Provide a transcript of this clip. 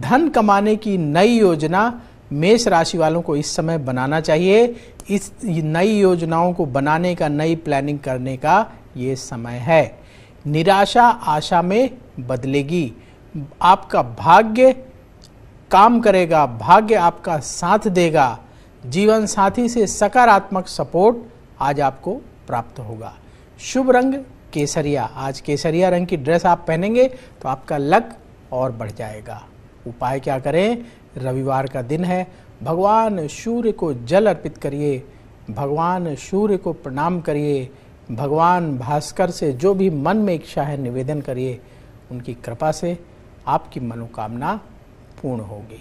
धन कमाने की नई योजना मेष राशि वालों को इस समय बनाना चाहिए इस नई योजनाओं को बनाने का नई प्लानिंग करने का ये समय है निराशा आशा में बदलेगी आपका भाग्य काम करेगा भाग्य आपका साथ देगा जीवन साथी से सकारात्मक सपोर्ट आज आपको प्राप्त होगा शुभ रंग केसरिया आज केसरिया रंग की ड्रेस आप पहनेंगे तो आपका लक और बढ़ जाएगा उपाय क्या करें रविवार का दिन है भगवान सूर्य को जल अर्पित करिए भगवान सूर्य को प्रणाम करिए भगवान भास्कर से जो भी मन में इच्छा है निवेदन करिए उनकी कृपा से आपकी मनोकामना पूर्ण होगी